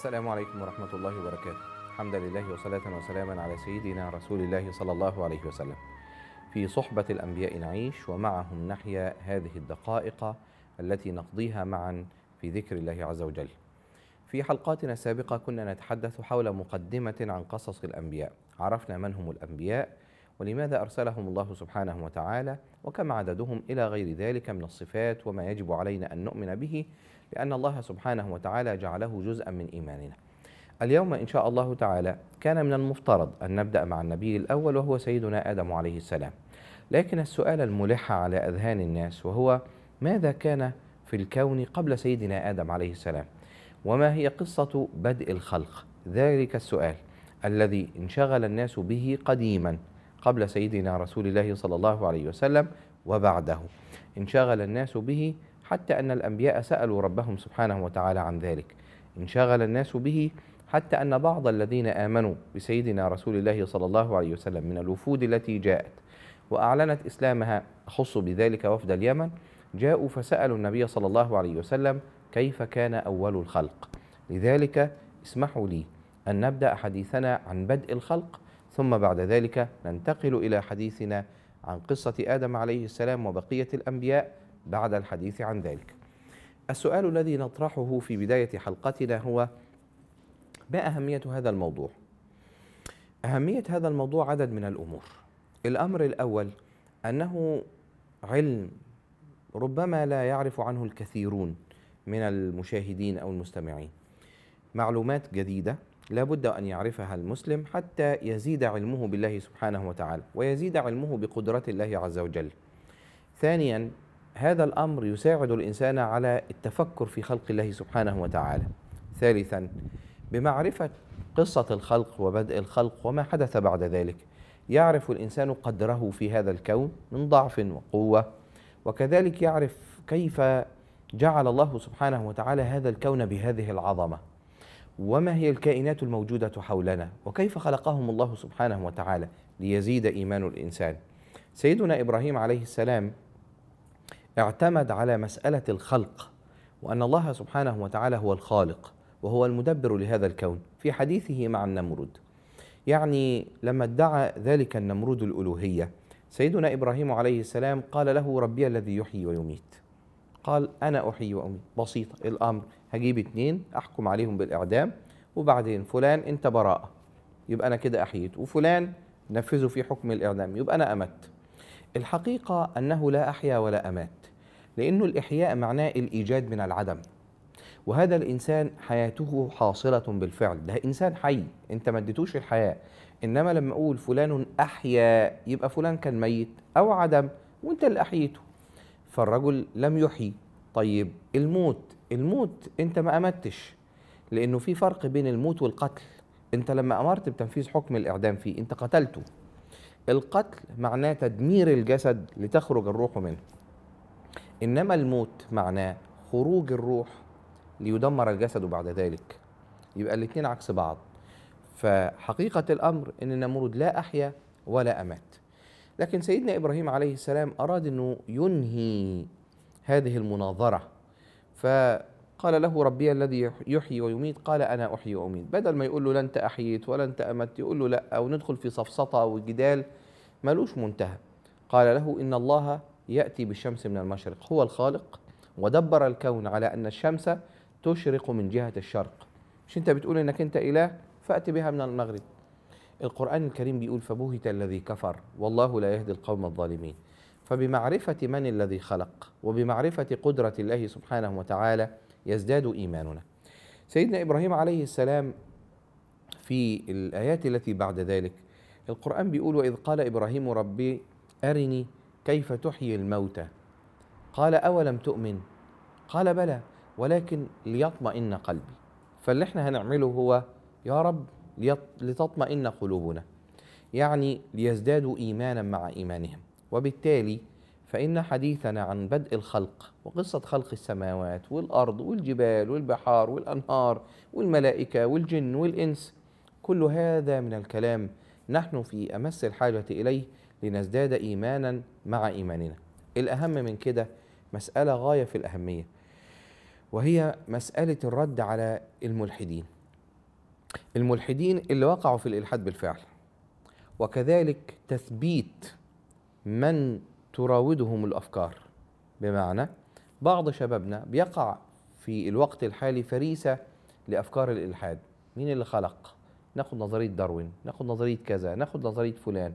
السلام عليكم ورحمة الله وبركاته الحمد لله وصلاة وسلاما على سيدنا رسول الله صلى الله عليه وسلم في صحبة الأنبياء نعيش ومعهم نحيا هذه الدقائق التي نقضيها معا في ذكر الله عز وجل في حلقاتنا السابقة كنا نتحدث حول مقدمة عن قصص الأنبياء عرفنا من هم الأنبياء ولماذا أرسلهم الله سبحانه وتعالى وكم عددهم إلى غير ذلك من الصفات وما يجب علينا أن نؤمن به لأن الله سبحانه وتعالى جعله جزءا من إيماننا اليوم إن شاء الله تعالى كان من المفترض أن نبدأ مع النبي الأول وهو سيدنا آدم عليه السلام لكن السؤال الملح على أذهان الناس وهو ماذا كان في الكون قبل سيدنا آدم عليه السلام وما هي قصة بدء الخلق ذلك السؤال الذي انشغل الناس به قديما قبل سيدنا رسول الله صلى الله عليه وسلم وبعده انشغل الناس به حتى أن الأنبياء سألوا ربهم سبحانه وتعالى عن ذلك انشغل الناس به حتى أن بعض الذين آمنوا بسيدنا رسول الله صلى الله عليه وسلم من الوفود التي جاءت وأعلنت إسلامها أخص بذلك وفد اليمن جاءوا فسألوا النبي صلى الله عليه وسلم كيف كان أول الخلق لذلك اسمحوا لي أن نبدأ حديثنا عن بدء الخلق ثم بعد ذلك ننتقل إلى حديثنا عن قصة آدم عليه السلام وبقية الأنبياء بعد الحديث عن ذلك السؤال الذي نطرحه في بداية حلقتنا هو ما أهمية هذا الموضوع؟ أهمية هذا الموضوع عدد من الأمور. الأمر الأول أنه علم ربما لا يعرف عنه الكثيرون من المشاهدين أو المستمعين. معلومات جديدة لابد أن يعرفها المسلم حتى يزيد علمه بالله سبحانه وتعالى ويزيد علمه بقدرة الله عز وجل. ثانيا هذا الأمر يساعد الإنسان على التفكر في خلق الله سبحانه وتعالى ثالثا بمعرفة قصة الخلق وبدء الخلق وما حدث بعد ذلك يعرف الإنسان قدره في هذا الكون من ضعف وقوة وكذلك يعرف كيف جعل الله سبحانه وتعالى هذا الكون بهذه العظمة وما هي الكائنات الموجودة حولنا وكيف خلقهم الله سبحانه وتعالى ليزيد إيمان الإنسان سيدنا إبراهيم عليه السلام اعتمد على مسألة الخلق وأن الله سبحانه وتعالى هو الخالق وهو المدبر لهذا الكون في حديثه مع النمرود يعني لما ادعى ذلك النمرود الألوهية سيدنا إبراهيم عليه السلام قال له ربي الذي يحيي ويميت قال أنا أحيي وأميت بسيطة الأمر هجيب اثنين أحكم عليهم بالإعدام وبعدين فلان أنت براءة يبقى أنا كده أحييت وفلان نفذوا في حكم الإعدام يبقى أنا أمت الحقيقة أنه لا أحيا ولا أمات لأنه الإحياء معناه الإيجاد من العدم وهذا الإنسان حياته حاصلة بالفعل ده إنسان حي أنت ما اديتوش الحياة إنما لما أقول فلان أحيا يبقى فلان كان ميت أو عدم وأنت اللي أحييته فالرجل لم يحيي طيب الموت الموت أنت ما أمتش لأنه في فرق بين الموت والقتل أنت لما أمرت بتنفيذ حكم الإعدام فيه أنت قتلته القتل معناه تدمير الجسد لتخرج الروح منه إنما الموت معناه خروج الروح ليدمر الجسد بعد ذلك يبقى الاثنين عكس بعض فحقيقة الأمر إن النمرود لا أحيا ولا أمات لكن سيدنا إبراهيم عليه السلام أراد أنه ينهي هذه المناظرة فقال له ربي الذي يحيي ويميت قال أنا أحيي وأميت بدل ما يقول له لا أنت أحييت ولا أنت أمت يقول له لا أو ندخل في سفسطة وجدال ملوش منتهى قال له إن الله يأتي بالشمس من المشرق هو الخالق ودبر الكون على أن الشمس تشرق من جهة الشرق مش أنت بتقول أنك أنت إله فأت بها من المغرب القرآن الكريم بيقول فبهت الذي كفر والله لا يهدي القوم الظالمين فبمعرفة من الذي خلق وبمعرفة قدرة الله سبحانه وتعالى يزداد إيماننا سيدنا إبراهيم عليه السلام في الآيات التي بعد ذلك القرآن بيقول وإذ قال إبراهيم ربي أرني كيف تحيي الموتى قال اولم تؤمن قال بلى ولكن ليطمئن قلبي فاللي احنا هنعمله هو يا رب لتطمئن قلوبنا يعني ليزدادوا ايمانا مع ايمانهم وبالتالي فان حديثنا عن بدء الخلق وقصه خلق السماوات والارض والجبال والبحار والانهار والملائكه والجن والانس كل هذا من الكلام نحن في امس الحاجه اليه لنزداد إيمانا مع إيماننا الأهم من كده مسألة غاية في الأهمية وهي مسألة الرد على الملحدين الملحدين اللي وقعوا في الإلحاد بالفعل وكذلك تثبيت من تراودهم الأفكار بمعنى بعض شبابنا بيقع في الوقت الحالي فريسة لأفكار الإلحاد مين اللي خلق؟ ناخد نظرية داروين ناخد نظرية كذا ناخد نظرية فلان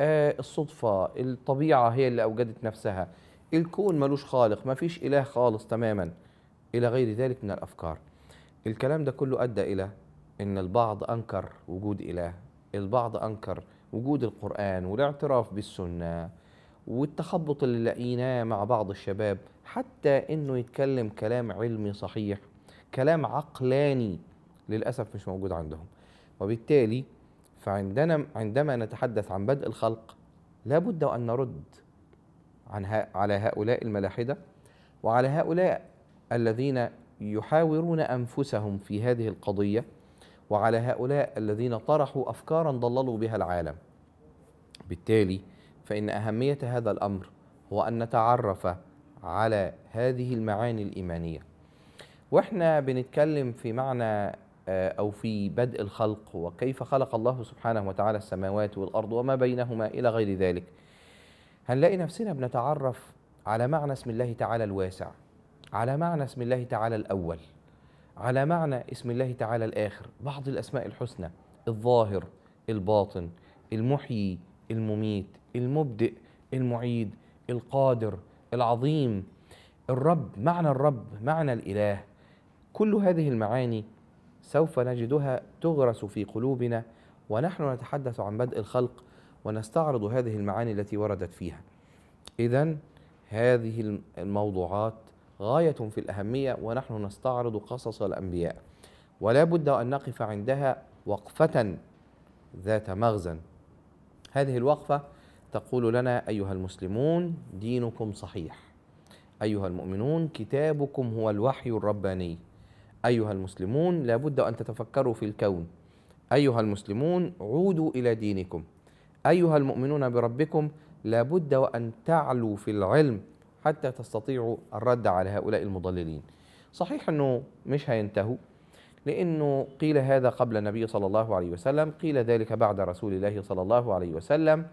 آه، الصدفة الطبيعة هي اللي أوجدت نفسها الكون ملوش خالق مفيش إله خالص تماما إلى غير ذلك من الأفكار الكلام ده كله أدى إلى أن البعض أنكر وجود إله البعض أنكر وجود القرآن والاعتراف بالسنة والتخبط اللي لقيناه مع بعض الشباب حتى انه يتكلم كلام علمي صحيح كلام عقلاني للاسف مش موجود عندهم وبالتالي فعندنا عندما نتحدث عن بدء الخلق لا بد أن نرد عن ها على هؤلاء الملاحدة وعلى هؤلاء الذين يحاورون أنفسهم في هذه القضية وعلى هؤلاء الذين طرحوا أفكارا ضللوا بها العالم بالتالي فإن أهمية هذا الأمر هو أن نتعرف على هذه المعاني الإيمانية واحنا بنتكلم في معنى آه، أو في بدء الخلق وكيف خلق الله سبحانه وتعالى السماوات والأرض وما بينهما إلى غير ذلك هنلاقي نفسنا بنتعرف على معنى اسم الله تعالى الواسع على معنى اسم الله تعالى الأول على معنى اسم الله تعالى الآخر بعض الأسماء الحسنى الظاهر الباطن المحيي المميت المبدئ المعيد القادر العظيم الرب معنى الرب معنى الإله كل هذه المعاني سوف نجدها تغرس في قلوبنا ونحن نتحدث عن بدء الخلق ونستعرض هذه المعاني التي وردت فيها إذا هذه الموضوعات غاية في الأهمية ونحن نستعرض قصص الأنبياء ولا بد أن نقف عندها وقفة ذات مغزى هذه الوقفة تقول لنا أيها المسلمون دينكم صحيح أيها المؤمنون كتابكم هو الوحي الرباني أيها المسلمون لابد أن تتفكروا في الكون أيها المسلمون عودوا إلى دينكم أيها المؤمنون بربكم لابد وأن تعلوا في العلم حتى تستطيعوا الرد على هؤلاء المضللين صحيح أنه مش هينتهوا لأنه قيل هذا قبل النبي صلى الله عليه وسلم قيل ذلك بعد رسول الله صلى الله عليه وسلم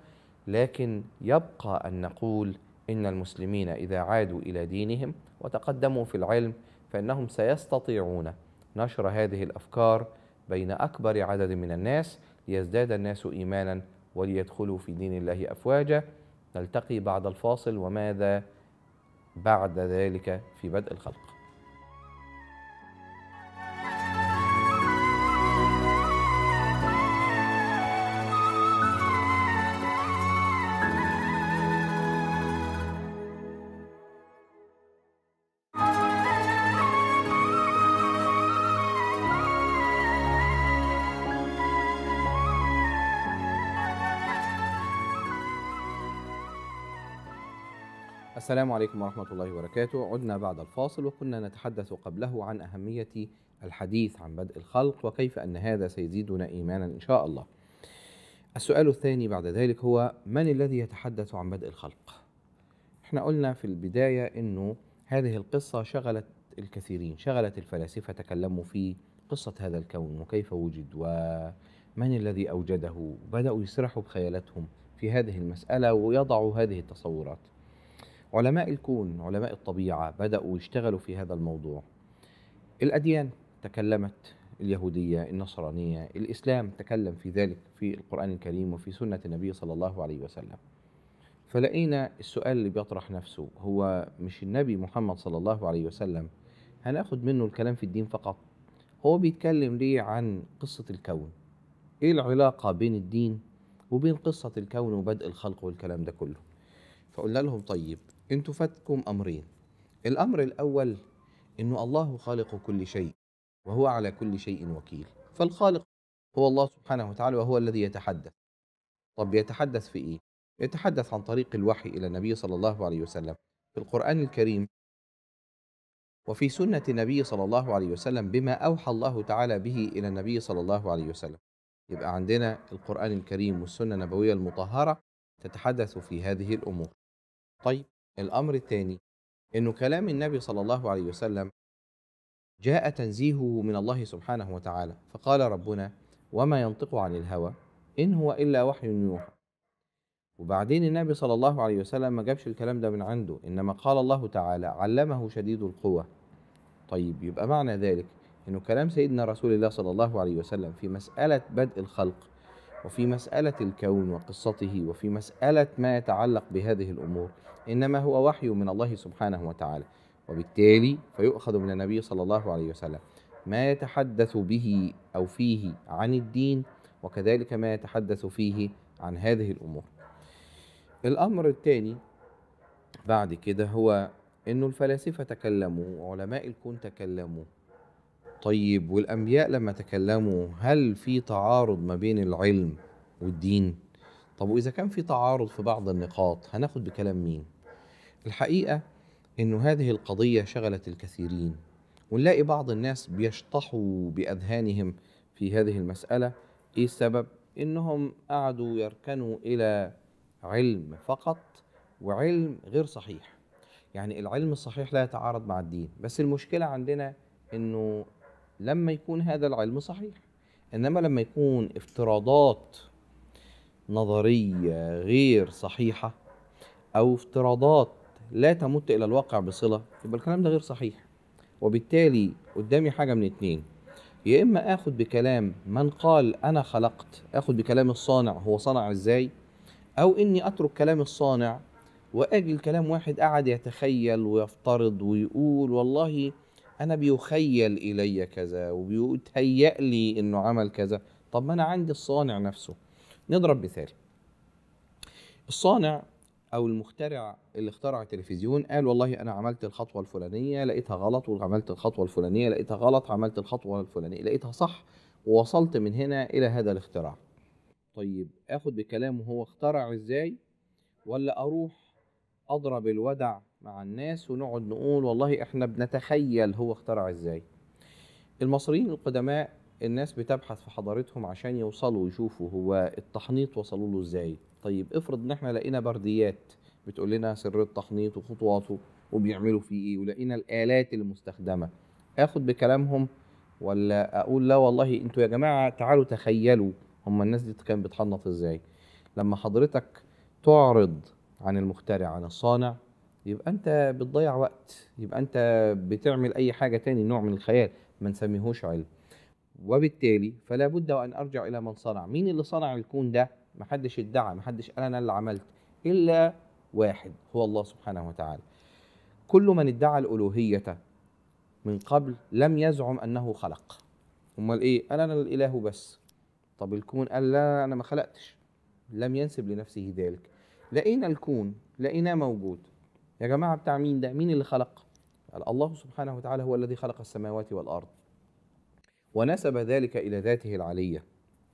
لكن يبقى أن نقول إن المسلمين إذا عادوا إلى دينهم وتقدموا في العلم فإنهم سيستطيعون نشر هذه الأفكار بين أكبر عدد من الناس ليزداد الناس إيمانا وليدخلوا في دين الله أفواجا نلتقي بعد الفاصل وماذا بعد ذلك في بدء الخلق السلام عليكم ورحمة الله وبركاته عدنا بعد الفاصل وكنا نتحدث قبله عن أهمية الحديث عن بدء الخلق وكيف أن هذا سيزيدنا إيمانا إن شاء الله السؤال الثاني بعد ذلك هو من الذي يتحدث عن بدء الخلق احنا قلنا في البداية أنه هذه القصة شغلت الكثيرين شغلت الفلاسفة تكلموا في قصة هذا الكون وكيف وجد ومن الذي أوجده بدأوا يسرحوا بخيالاتهم في هذه المسألة ويضعوا هذه التصورات علماء الكون علماء الطبيعة بدأوا يشتغلوا في هذا الموضوع الأديان تكلمت اليهودية النصرانية الإسلام تكلم في ذلك في القرآن الكريم وفي سنة النبي صلى الله عليه وسلم فلقينا السؤال اللي بيطرح نفسه هو مش النبي محمد صلى الله عليه وسلم هناخد منه الكلام في الدين فقط هو بيتكلم ليه عن قصة الكون ايه العلاقة بين الدين وبين قصة الكون وبدء الخلق والكلام ده كله فقلنا لهم طيب انتوا فاتكم امرين الامر الاول انه الله خالق كل شيء وهو على كل شيء وكيل فالخالق هو الله سبحانه وتعالى وهو الذي يتحدث طب يتحدث في ايه يتحدث عن طريق الوحي الى النبي صلى الله عليه وسلم في القران الكريم وفي سنه النبي صلى الله عليه وسلم بما اوحى الله تعالى به الى النبي صلى الله عليه وسلم يبقى عندنا القران الكريم والسنه النبويه المطهره تتحدث في هذه الامور طيب الأمر الثاني أنه كلام النبي صلى الله عليه وسلم جاء تنزيهه من الله سبحانه وتعالى فقال ربنا وما ينطق عن الهوى إن هو إلا وحي يوحى وبعدين النبي صلى الله عليه وسلم ما جابش الكلام ده من عنده إنما قال الله تعالى علمه شديد القوة طيب يبقى معنى ذلك أنه كلام سيدنا رسول الله صلى الله عليه وسلم في مسألة بدء الخلق وفي مسألة الكون وقصته وفي مسألة ما يتعلق بهذه الأمور إنما هو وحي من الله سبحانه وتعالى وبالتالي فيؤخذ من النبي صلى الله عليه وسلم ما يتحدث به أو فيه عن الدين وكذلك ما يتحدث فيه عن هذه الأمور الأمر الثاني بعد كده هو أنه الفلاسفة تكلموا وعلماء الكون تكلموا طيب والأنبياء لما تكلموا هل في تعارض ما بين العلم والدين؟ طب وإذا كان في تعارض في بعض النقاط هناخد بكلام مين؟ الحقيقة إنه هذه القضية شغلت الكثيرين ونلاقي بعض الناس بيشطحوا بأذهانهم في هذه المسألة إيه السبب؟ إنهم قعدوا يركنوا إلى علم فقط وعلم غير صحيح يعني العلم الصحيح لا يتعارض مع الدين بس المشكلة عندنا إنه لما يكون هذا العلم صحيح انما لما يكون افتراضات نظريه غير صحيحه او افتراضات لا تمت الى الواقع بصله يبقى الكلام ده غير صحيح وبالتالي قدامي حاجه من اتنين يا اما اخد بكلام من قال انا خلقت اخد بكلام الصانع هو صنع ازاي او اني اترك كلام الصانع واجي لكلام واحد قعد يتخيل ويفترض ويقول والله انا بيخيل الي كذا وبيتهيأ لي انه عمل كذا طب ما انا عندي الصانع نفسه نضرب مثال الصانع او المخترع اللي اخترع التلفزيون قال والله انا عملت الخطوه الفلانيه لقيتها غلط وعملت الخطوه الفلانيه لقيتها غلط عملت الخطوه الفلانيه لقيتها صح ووصلت من هنا الى هذا الاختراع طيب اخد بكلامه هو اخترع ازاي ولا اروح اضرب الودع مع الناس ونقعد نقول والله احنا بنتخيل هو اخترع ازاي المصريين القدماء الناس بتبحث في حضارتهم عشان يوصلوا يشوفوا هو التحنيط وصلوا له ازاي طيب افرض ان احنا لقينا برديات بتقول لنا سر التحنيط وخطواته وبيعملوا فيه ايه ولقينا الالات المستخدمه اخد بكلامهم ولا اقول لا والله انتوا يا جماعه تعالوا تخيلوا هم الناس دي كانت بتحنط ازاي لما حضرتك تعرض عن المخترع عن الصانع يبقى انت بتضيع وقت يبقى انت بتعمل اي حاجه تاني نوع من الخيال ما نسميهوش علم وبالتالي فلا بد وان ارجع الى من صنع مين اللي صنع الكون ده محدش ادعى محدش قال انا اللي عملت الا واحد هو الله سبحانه وتعالى كل من ادعى الالوهيه من قبل لم يزعم انه خلق امال ايه قال انا الاله بس طب الكون قال لا انا ما خلقتش لم ينسب لنفسه ذلك لقينا الكون لقيناه موجود يا جماعه بتاع مين ده مين اللي خلق الله سبحانه وتعالى هو الذي خلق السماوات والارض ونسب ذلك الى ذاته العليه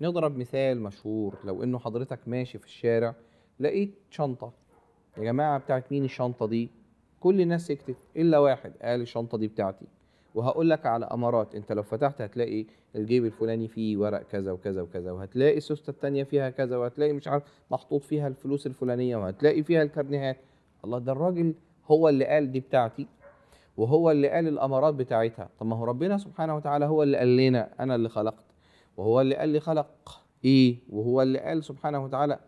نضرب مثال مشهور لو انه حضرتك ماشي في الشارع لقيت شنطه يا جماعه بتاعت مين الشنطه دي كل الناس سكتت الا واحد قال الشنطه دي بتاعتي وهقول لك على امارات انت لو فتحت هتلاقي الجيب الفلاني فيه ورق كذا وكذا وكذا وهتلاقي السوسته التانية فيها كذا وهتلاقي مش عارف محطوط فيها الفلوس الفلانيه وهتلاقي فيها الكرنيهات الله ده الراجل هو اللي قال دي بتاعتي وهو اللي قال الامارات بتاعتها طب ما هو ربنا سبحانه وتعالى هو اللي قال لنا انا اللي خلقت وهو اللي قال لي خلق ايه وهو اللي قال سبحانه وتعالى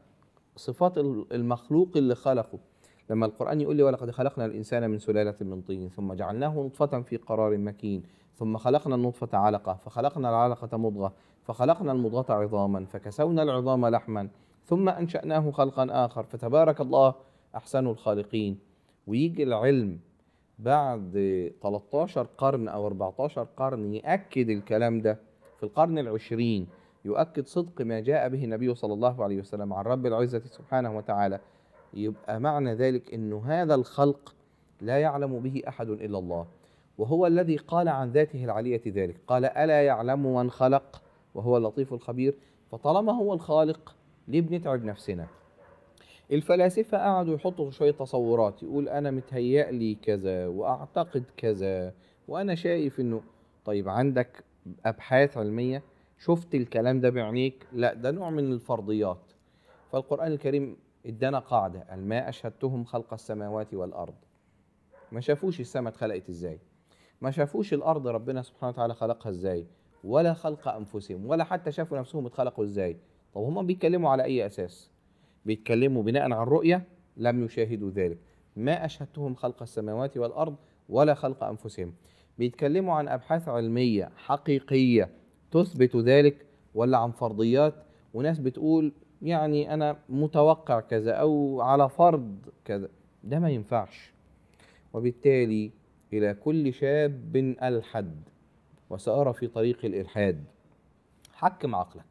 صفات المخلوق اللي خلقه لما القرآن يقول لي ولقد خلقنا الإنسان من سلالة من طين ثم جعلناه نطفة في قرار مكين ثم خلقنا النطفة علقة فخلقنا العلقة مضغة فخلقنا المضغة عظاما فكسونا العظام لحما ثم أنشأناه خلقا آخر فتبارك الله أحسن الخالقين ويجي العلم بعد 13 قرن أو 14 قرن يأكد الكلام ده في القرن العشرين يؤكد صدق ما جاء به النبي صلى الله عليه وسلم عن رب العزة سبحانه وتعالى يبقى معنى ذلك أن هذا الخلق لا يعلم به أحد إلا الله وهو الذي قال عن ذاته العلية ذلك قال ألا يعلم من خلق وهو اللطيف الخبير فطالما هو الخالق ليه بنتعب نفسنا الفلاسفة قعدوا يحطوا شوية تصورات يقول أنا متهيأ لي كذا وأعتقد كذا وأنا شايف إنه طيب عندك أبحاث علمية شفت الكلام ده بعينيك لا ده نوع من الفرضيات فالقرآن الكريم ادانا قاعدة قال ما أشهدتهم خلق السماوات والأرض ما شافوش السماء اتخلقت ازاي ما شافوش الأرض ربنا سبحانه وتعالى خلقها ازاي ولا خلق أنفسهم ولا حتى شافوا نفسهم اتخلقوا ازاي طب هما بيتكلموا على أي أساس بيتكلموا بناء على الرؤية لم يشاهدوا ذلك ما أشهدتهم خلق السماوات والأرض ولا خلق أنفسهم بيتكلموا عن أبحاث علمية حقيقية تثبت ذلك ولا عن فرضيات وناس بتقول يعني أنا متوقع كذا أو على فرض كذا ده ما ينفعش وبالتالي إلى كل شاب ألحد وسأرى في طريق الإلحاد حكم عقلك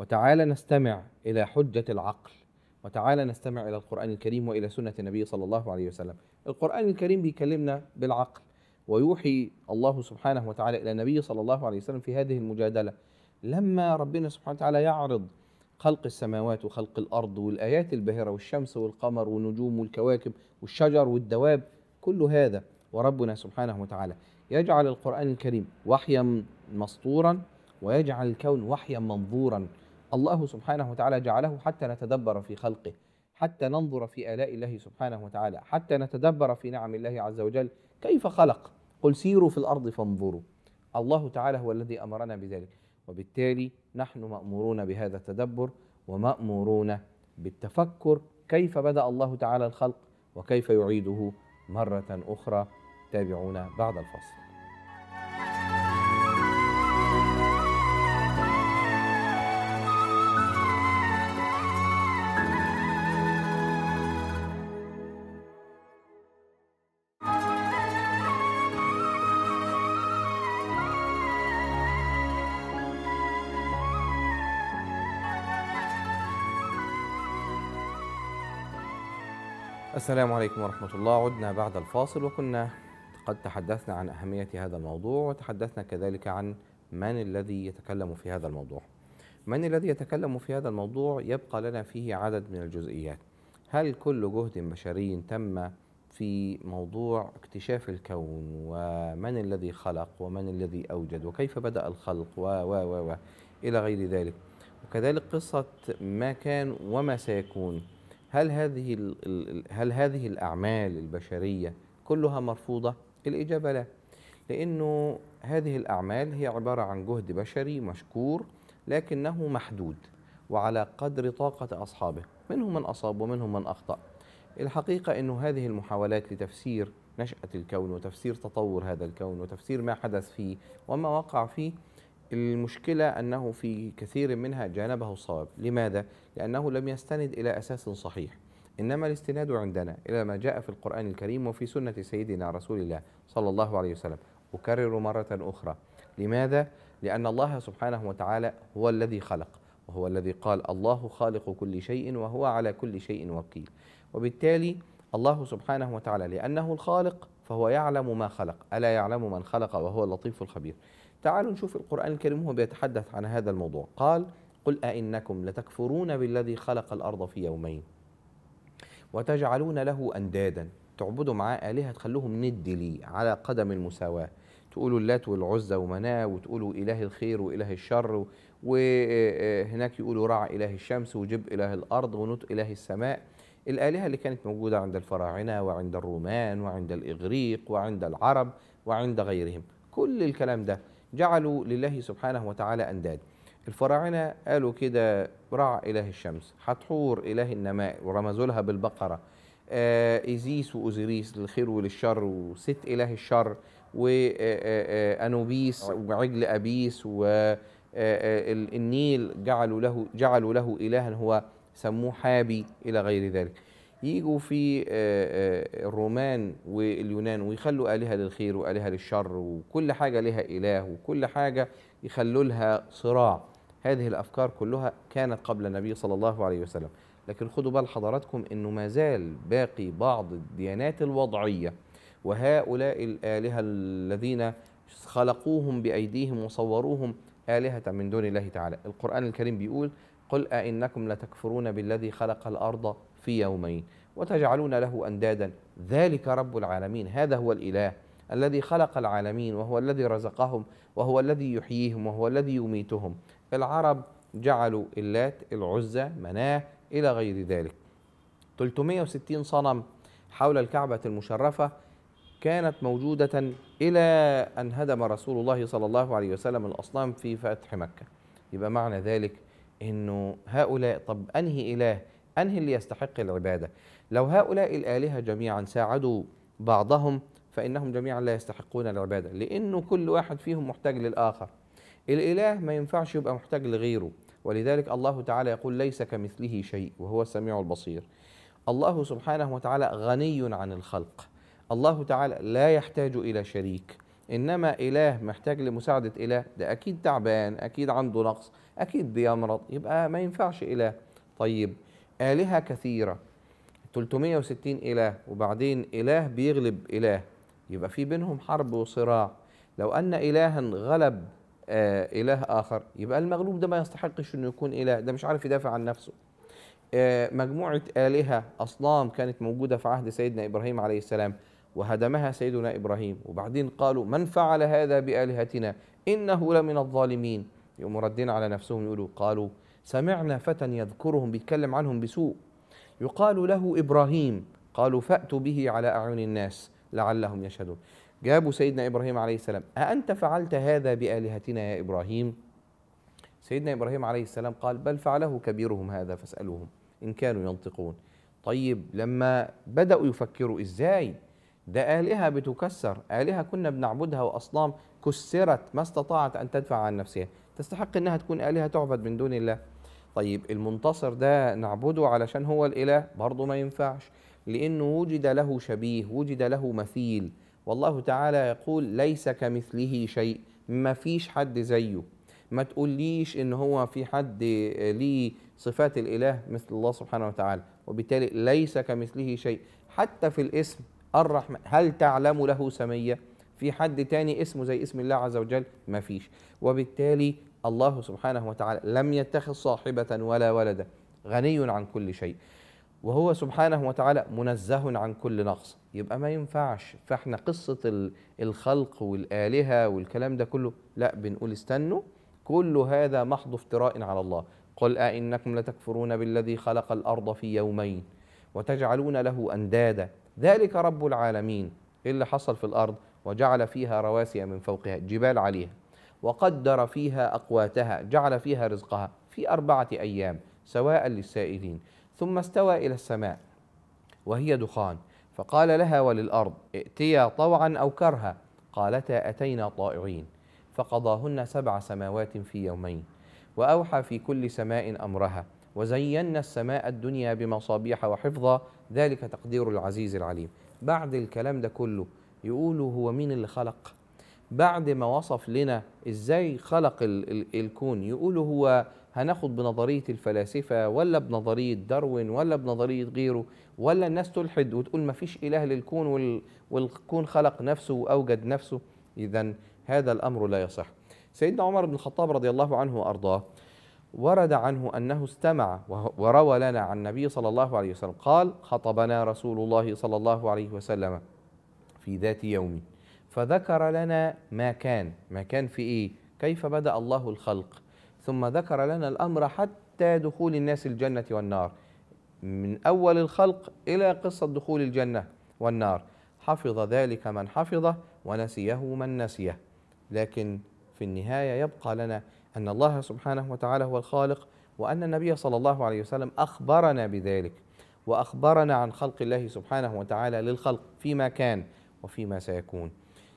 وتعالى نستمع إلى حجة العقل وتعالى نستمع إلى القرآن الكريم وإلى سنة النبي صلى الله عليه وسلم القرآن الكريم بيكلمنا بالعقل ويوحي الله سبحانه وتعالى إلى النبي صلى الله عليه وسلم في هذه المجادلة لما ربنا سبحانه وتعالى يعرض خلق السماوات وخلق الأرض والآيات الباهرة والشمس والقمر والنجوم والكواكب والشجر والدواب كل هذا وربنا سبحانه وتعالى يجعل القرآن الكريم وحيا مسطورا ويجعل الكون وحيا منظورا الله سبحانه وتعالى جعله حتى نتدبر في خلقه حتى ننظر في آلاء الله سبحانه وتعالى حتى نتدبر في نعم الله عز وجل كيف خلق قل سيروا في الأرض فانظروا الله تعالى هو الذي أمرنا بذلك وبالتالي نحن مأمورون بهذا التدبر ومأمورون بالتفكر كيف بدأ الله تعالى الخلق وكيف يعيده مرة أخرى تابعونا بعد الفصل السلام عليكم ورحمة الله عدنا بعد الفاصل وكنا قد تحدثنا عن أهمية هذا الموضوع وتحدثنا كذلك عن من الذي يتكلم في هذا الموضوع من الذي يتكلم في هذا الموضوع يبقى لنا فيه عدد من الجزئيات هل كل جهد بشري تم في موضوع اكتشاف الكون ومن الذي خلق ومن الذي أوجد وكيف بدأ الخلق و و و, و إلى غير ذلك وكذلك قصة ما كان وما سيكون هل هذه هل هذه الاعمال البشريه كلها مرفوضه؟ الاجابه لا. لانه هذه الاعمال هي عباره عن جهد بشري مشكور لكنه محدود وعلى قدر طاقه اصحابه، منهم من اصاب ومنهم من اخطا. الحقيقه انه هذه المحاولات لتفسير نشاه الكون وتفسير تطور هذا الكون وتفسير ما حدث فيه وما وقع فيه المشكلة أنه في كثير منها جانبه الصواب لماذا؟ لأنه لم يستند إلى أساس صحيح إنما الاستناد عندنا إلى ما جاء في القرآن الكريم وفي سنة سيدنا رسول الله صلى الله عليه وسلم أكرر مرة أخرى لماذا؟ لأن الله سبحانه وتعالى هو الذي خلق وهو الذي قال الله خالق كل شيء وهو على كل شيء وكيل وبالتالي الله سبحانه وتعالى لأنه الخالق فهو يعلم ما خلق ألا يعلم من خلق وهو اللطيف الخبير تعالوا نشوف القرآن الكريم هو بيتحدث عن هذا الموضوع قال قل أئنكم لتكفرون بالذي خلق الأرض في يومين وتجعلون له أندادا تعبدوا معاه آلهة تخلوهم ند لي على قدم المساواة تقولوا اللات والعزى ومناة وتقولوا إله الخير وإله الشر وهناك يقولوا رع إله الشمس وجب إله الأرض ونطق إله السماء الآلهة اللي كانت موجودة عند الفراعنة وعند الرومان وعند الإغريق وعند العرب وعند غيرهم كل الكلام ده جعلوا لله سبحانه وتعالى أنداد الفراعنة قالوا كده رع إله الشمس حتحور إله النماء ورمزوا لها بالبقرة إيزيس آه، وأوزيريس للخير وللشر وست إله الشر وأنوبيس آه، آه، وعجل أبيس والنيل جعلوا له جعلوا له إلها هو سموه حابي إلى غير ذلك يجوا في آه، آه، الرومان واليونان ويخلوا آلهة للخير وآلهة للشر وكل حاجة لها إله وكل حاجة يخلوا لها صراع هذه الأفكار كلها كانت قبل النبي صلى الله عليه وسلم لكن خدوا بال حضراتكم أنه ما زال باقي بعض الديانات الوضعية وهؤلاء الآلهة الذين خلقوهم بأيديهم وصوروهم آلهة من دون الله تعالى القرآن الكريم بيقول قل أئنكم لتكفرون بالذي خلق الأرض في يومين وتجعلون له اندادا ذلك رب العالمين هذا هو الاله الذي خلق العالمين وهو الذي رزقهم وهو الذي يحييهم وهو الذي يميتهم العرب جعلوا اللات العزى مناه الى غير ذلك 360 صنم حول الكعبه المشرفه كانت موجوده الى ان هدم رسول الله صلى الله عليه وسلم الاصنام في فتح مكه يبقى معنى ذلك انه هؤلاء طب انهي اله أنهي اللي يستحق العبادة لو هؤلاء الآلهة جميعا ساعدوا بعضهم فإنهم جميعا لا يستحقون العبادة لأنه كل واحد فيهم محتاج للآخر الإله ما ينفعش يبقى محتاج لغيره ولذلك الله تعالى يقول ليس كمثله شيء وهو السميع البصير الله سبحانه وتعالى غني عن الخلق الله تعالى لا يحتاج إلى شريك إنما إله محتاج لمساعدة إله ده أكيد تعبان أكيد عنده نقص أكيد بيمرض يبقى ما ينفعش إله طيب آلهة كثيرة 360 إله وبعدين إله بيغلب إله يبقى في بينهم حرب وصراع لو أن إلها غلب آه إله آخر يبقى المغلوب ده ما يستحقش إنه يكون إله ده مش عارف يدافع عن نفسه آه مجموعة آلهة أصنام كانت موجودة في عهد سيدنا إبراهيم عليه السلام وهدمها سيدنا إبراهيم وبعدين قالوا من فعل هذا بآلهتنا إنه لمن الظالمين يقوموا ردين على نفسهم يقولوا قالوا سمعنا فتى يذكرهم بيتكلم عنهم بسوء يقال له ابراهيم قالوا فاتوا به على اعين الناس لعلهم يشهدون جابوا سيدنا ابراهيم عليه السلام اانت فعلت هذا بالهتنا يا ابراهيم سيدنا ابراهيم عليه السلام قال بل فعله كبيرهم هذا فاسالوهم ان كانوا ينطقون طيب لما بداوا يفكروا ازاي ده آلهة بتكسر آلهة كنا بنعبدها وأصنام كسرت ما استطاعت أن تدفع عن نفسها تستحق انها تكون الهه تعبد من دون الله طيب المنتصر ده نعبده علشان هو الاله برضه ما ينفعش لانه وجد له شبيه وجد له مثيل والله تعالى يقول ليس كمثله شيء ما فيش حد زيه ما تقوليش ان هو في حد ليه صفات الاله مثل الله سبحانه وتعالى وبالتالي ليس كمثله شيء حتى في الاسم الرحمن هل تعلم له سميه في حد تاني اسمه زي اسم الله عز وجل ما فيش وبالتالي الله سبحانه وتعالى لم يتخذ صاحبة ولا ولدا غني عن كل شيء وهو سبحانه وتعالى منزه عن كل نقص يبقى ما ينفعش فاحنا قصة الخلق والآلهة والكلام ده كله لا بنقول استنوا كل هذا محض افتراء على الله قل أئنكم لتكفرون بالذي خلق الأرض في يومين وتجعلون له أندادا ذلك رب العالمين إيه اللي حصل في الأرض وجعل فيها رواسي من فوقها جبال عليها وقدر فيها أقواتها جعل فيها رزقها في أربعة أيام سواء للسائلين ثم استوى إلى السماء وهي دخان فقال لها وللأرض ائتيا طوعا أو كرها قالتا أتينا طائعين فقضاهن سبع سماوات في يومين وأوحى في كل سماء أمرها وزينا السماء الدنيا بمصابيح وحفظا ذلك تقدير العزيز العليم بعد الكلام ده كله يقولوا هو مين اللي خلق بعد ما وصف لنا ازاي خلق ال ال الكون يقولوا هو هناخد بنظريه الفلاسفه ولا بنظريه داروين ولا بنظريه غيره ولا الناس تلحد وتقول ما فيش اله للكون وال والكون خلق نفسه واوجد نفسه اذا هذا الامر لا يصح سيدنا عمر بن الخطاب رضي الله عنه وارضاه ورد عنه انه استمع وروى لنا عن النبي صلى الله عليه وسلم قال خطبنا رسول الله صلى الله عليه وسلم في ذات يوم فذكر لنا ما كان ما كان في إيه كيف بدأ الله الخلق ثم ذكر لنا الأمر حتى دخول الناس الجنة والنار من أول الخلق إلى قصة دخول الجنة والنار حفظ ذلك من حفظه ونسيه من نسيه لكن في النهاية يبقى لنا أن الله سبحانه وتعالى هو الخالق وأن النبي صلى الله عليه وسلم أخبرنا بذلك وأخبرنا عن خلق الله سبحانه وتعالى للخلق فيما كان وفيما سيكون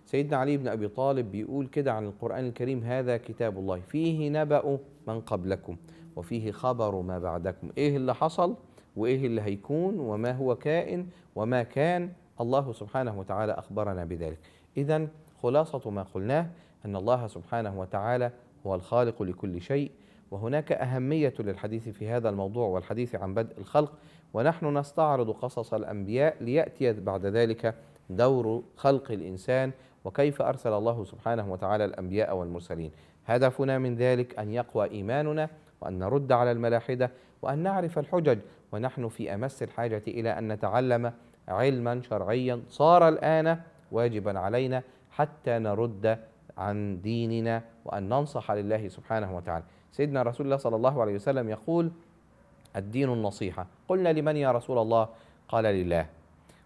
سيدنا علي بن أبي طالب بيقول كده عن القرآن الكريم هذا كتاب الله فيه نبأ من قبلكم وفيه خبر ما بعدكم إيه اللي حصل وإيه اللي هيكون وما هو كائن وما كان الله سبحانه وتعالى أخبرنا بذلك إذا خلاصة ما قلناه أن الله سبحانه وتعالى هو الخالق لكل شيء وهناك أهمية للحديث في هذا الموضوع والحديث عن بدء الخلق ونحن نستعرض قصص الأنبياء ليأتي بعد ذلك دور خلق الإنسان وكيف أرسل الله سبحانه وتعالى الأنبياء والمرسلين هدفنا من ذلك أن يقوى إيماننا وأن نرد على الملاحدة وأن نعرف الحجج ونحن في أمس الحاجة إلى أن نتعلم علما شرعيا صار الآن واجبا علينا حتى نرد عن ديننا وأن ننصح لله سبحانه وتعالى سيدنا رسول الله صلى الله عليه وسلم يقول الدين النصيحة قلنا لمن يا رسول الله قال لله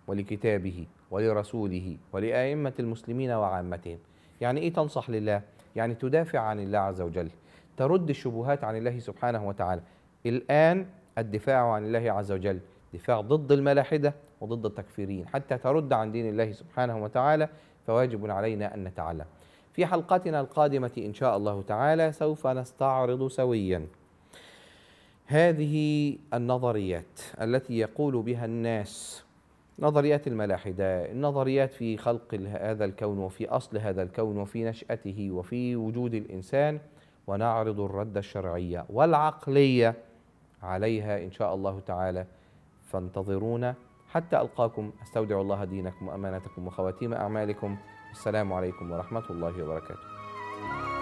ولكتابه ولرسوله ولأئمة المسلمين وعامتهم يعني إيه تنصح لله؟ يعني تدافع عن الله عز وجل ترد الشبهات عن الله سبحانه وتعالى الآن الدفاع عن الله عز وجل دفاع ضد الملاحدة وضد التكفيرين حتى ترد عن دين الله سبحانه وتعالى فواجب علينا أن نتعلم في حلقتنا القادمة إن شاء الله تعالى سوف نستعرض سويا هذه النظريات التي يقول بها الناس نظريات الملاحدة النظريات في خلق هذا الكون وفي أصل هذا الكون وفي نشأته وفي وجود الإنسان ونعرض الرد الشرعية والعقلية عليها إن شاء الله تعالى فانتظرونا حتى ألقاكم أستودع الله دينكم وأمانتكم وخواتيم أعمالكم السلام عليكم ورحمة الله وبركاته